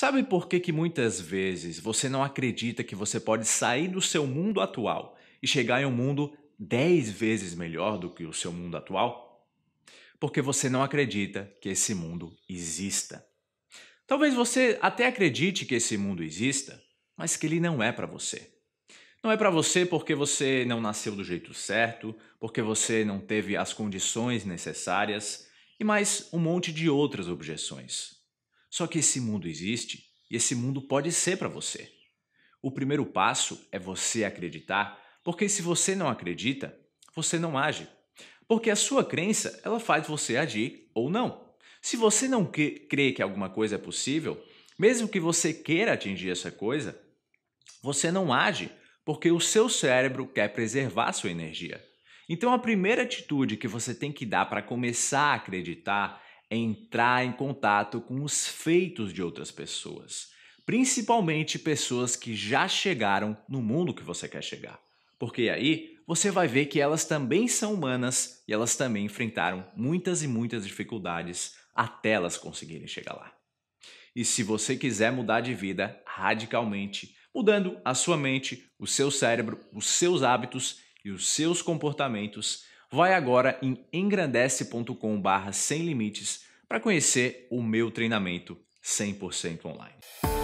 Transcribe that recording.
Sabe por que, que muitas vezes você não acredita que você pode sair do seu mundo atual e chegar em um mundo 10 vezes melhor do que o seu mundo atual? Porque você não acredita que esse mundo exista. Talvez você até acredite que esse mundo exista, mas que ele não é para você. Não é para você porque você não nasceu do jeito certo, porque você não teve as condições necessárias e mais um monte de outras objeções. Só que esse mundo existe e esse mundo pode ser para você. O primeiro passo é você acreditar, porque se você não acredita, você não age. Porque a sua crença, ela faz você agir ou não. Se você não crê que alguma coisa é possível, mesmo que você queira atingir essa coisa, você não age, porque o seu cérebro quer preservar sua energia. Então a primeira atitude que você tem que dar para começar a acreditar entrar em contato com os feitos de outras pessoas, principalmente pessoas que já chegaram no mundo que você quer chegar. Porque aí você vai ver que elas também são humanas e elas também enfrentaram muitas e muitas dificuldades até elas conseguirem chegar lá. E se você quiser mudar de vida radicalmente, mudando a sua mente, o seu cérebro, os seus hábitos e os seus comportamentos, vai agora em engrandece.com/sem limites para conhecer o meu treinamento 100% online.